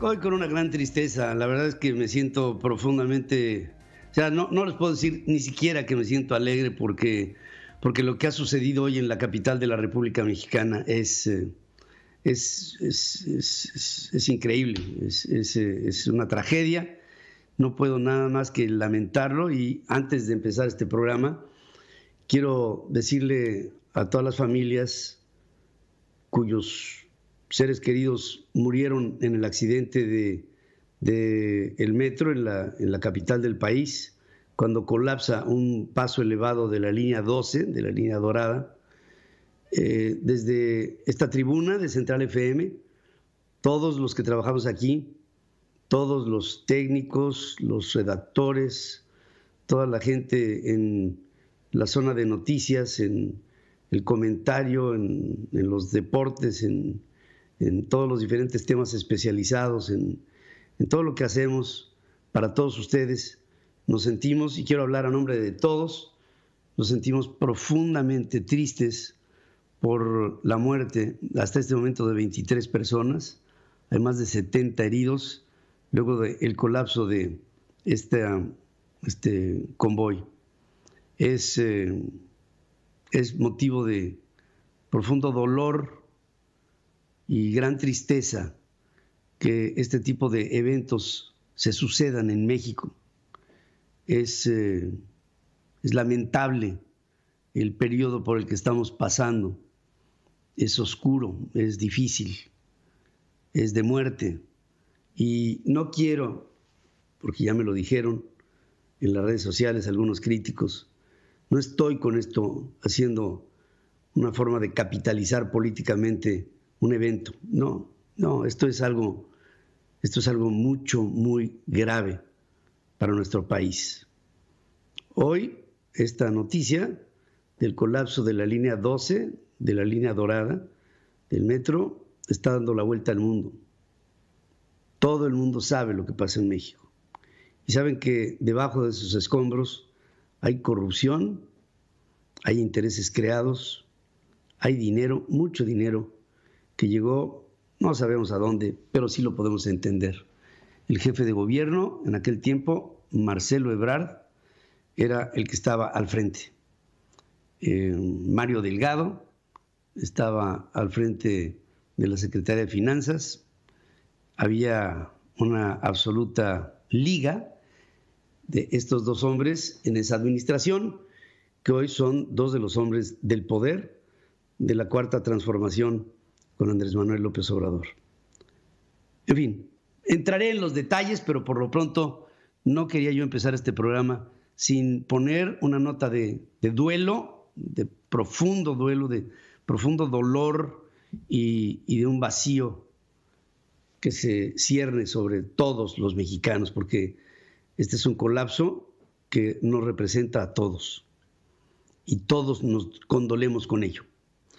Hoy con una gran tristeza, la verdad es que me siento profundamente, o sea, no, no les puedo decir ni siquiera que me siento alegre porque, porque lo que ha sucedido hoy en la capital de la República Mexicana es, eh, es, es, es increíble, eh, es, una tragedia, no puedo nada más que lamentarlo y antes de empezar este programa, quiero decirle a todas las familias cuyos seres queridos murieron en el accidente de, el metro en la, capital del país, cuando colapsa un paso elevado de la línea 12, de la línea dorada. Eh, desde esta tribuna de Central FM, todos los que trabajamos aquí, todos los técnicos, los redactores, toda la gente en la zona de noticias, en el comentario, en, en los deportes, en en todos los diferentes temas especializados, en, en todo lo que hacemos para todos ustedes. Nos sentimos, y quiero hablar a nombre de todos, nos sentimos profundamente tristes por la muerte hasta este momento de 23 personas, hay más de 70 heridos luego del colapso de este, este convoy. Es, eh, es motivo de profundo dolor y gran tristeza que este tipo de eventos se sucedan en México. Es, eh, es lamentable el periodo por el que estamos pasando. Es oscuro, es difícil, es de muerte. Y no quiero, porque ya me lo dijeron en las redes sociales algunos críticos, no estoy con esto haciendo una forma de capitalizar políticamente un evento. No, no, esto es algo, esto es algo mucho, muy grave para nuestro país. Hoy, esta noticia del colapso de la línea 12, de la línea dorada del metro, está dando la vuelta al mundo. Todo el mundo sabe lo que pasa en México. Y saben que debajo de sus escombros hay corrupción, hay intereses creados, hay dinero, mucho dinero que llegó, no sabemos a dónde, pero sí lo podemos entender. El jefe de gobierno en aquel tiempo, Marcelo Ebrard, era el que estaba al frente. Eh, Mario Delgado estaba al frente de la Secretaría de Finanzas. Había una absoluta liga de estos dos hombres en esa administración, que hoy son dos de los hombres del poder de la cuarta transformación con Andrés Manuel López Obrador. En fin, entraré en los detalles, pero por lo pronto no quería yo empezar este programa sin poner una nota de, duelo, de profundo duelo, de profundo dolor y, y de un vacío que se cierne sobre todos los mexicanos, porque este es un colapso que nos representa a todos y todos nos condolemos con ello.